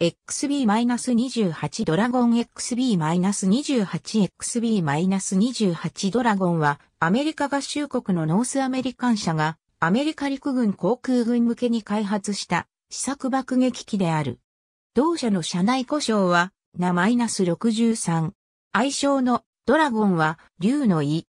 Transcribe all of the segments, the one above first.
XB-28 ドラゴン XB-28XB-28 ドラゴンはアメリカ合衆国のノースアメリカン社がアメリカ陸軍航空軍向けに開発した試作爆撃機である。同社の社内故障はな -63。愛称のドラゴンは竜の意。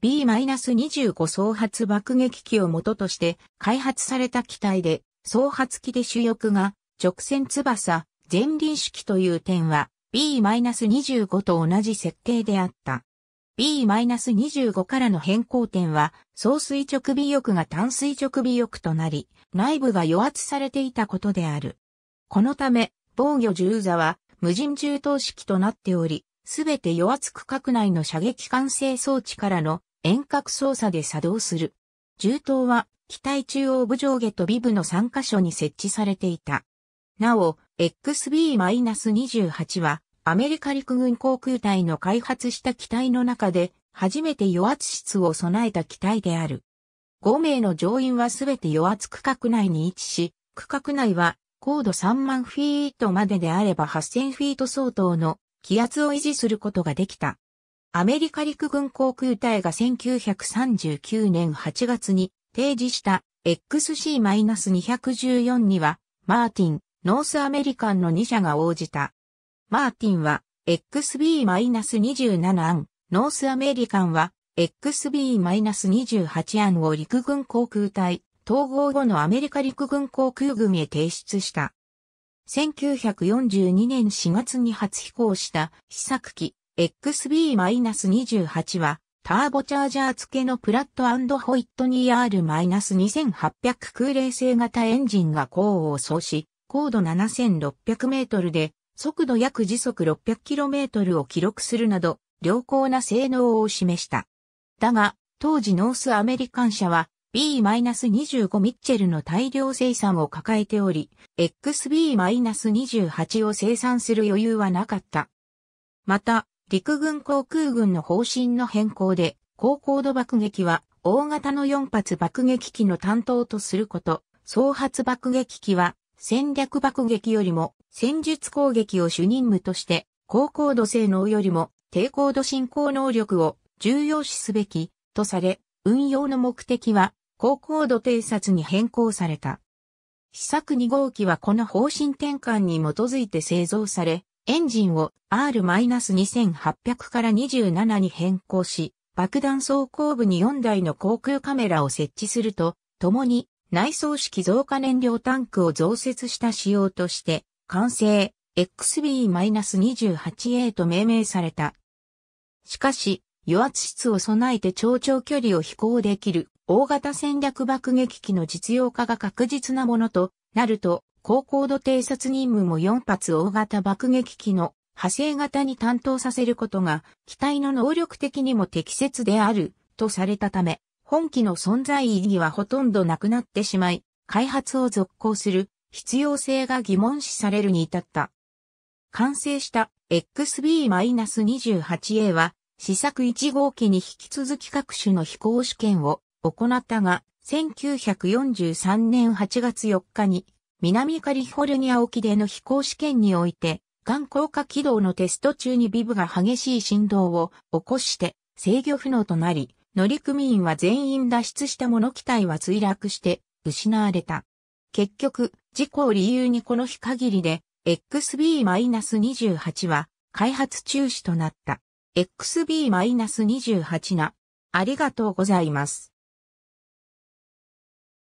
B-25 総発爆撃機を元として開発された機体で、総発機で主翼が直線翼、前輪式という点は B-25 と同じ設定であった。B-25 からの変更点は、総垂直尾翼が単垂直尾翼となり、内部が余圧されていたことである。このため、防御銃座は無人銃刀式となっており、すべて余圧区画内の射撃管制装置からの遠隔操作で作動する。銃刀は機体中央部上下と尾部の3箇所に設置されていた。なお、XB-28 は、アメリカ陸軍航空隊の開発した機体の中で、初めて与圧室を備えた機体である。5名の乗員はすべて与圧区画内に位置し、区画内は高度3万フィートまでであれば8000フィート相当の気圧を維持することができた。アメリカ陸軍航空隊が1939年8月に提示した XC-214 には、マーティン、ノースアメリカンの2社が応じた。マーティンは XB-27 案、ノースアメリカンは XB-28 案を陸軍航空隊統合後のアメリカ陸軍航空軍へ提出した。1942年4月に初飛行した試作機 XB-28 はターボチャージャー付けのプラットホイットニー R-2800 空冷製型エンジンが功を奏し、高度7600メートルで、速度約時速 600km を記録するなど、良好な性能を示した。だが、当時ノースアメリカン社は B-25 ミッチェルの大量生産を抱えており、XB-28 を生産する余裕はなかった。また、陸軍航空軍の方針の変更で、高高度爆撃は大型の4発爆撃機の担当とすること、総発爆撃機は戦略爆撃よりも戦術攻撃を主任務として高高度性能よりも低高度進行能力を重要視すべきとされ、運用の目的は高高度偵察に変更された。試作2号機はこの方針転換に基づいて製造され、エンジンを R-2800 から27に変更し、爆弾装甲部に4台の航空カメラを設置すると、共に内装式増加燃料タンクを増設した仕様として、完成 XB-28A と命名された。しかし、油圧室を備えて超長距離を飛行できる大型戦略爆撃機の実用化が確実なものとなると、高高度偵察任務も4発大型爆撃機の派生型に担当させることが、機体の能力的にも適切であるとされたため、本機の存在意義はほとんどなくなってしまい、開発を続行する必要性が疑問視されるに至った。完成した XB-28A は試作1号機に引き続き各種の飛行試験を行ったが、1943年8月4日に南カリフォルニア沖での飛行試験において、眼光化軌道のテスト中にビブが激しい振動を起こして制御不能となり、乗組員は全員脱出したもの機体は墜落して失われた。結局、事故を理由にこの日限りで XB-28 は開発中止となった。XB-28 な、ありがとうございます。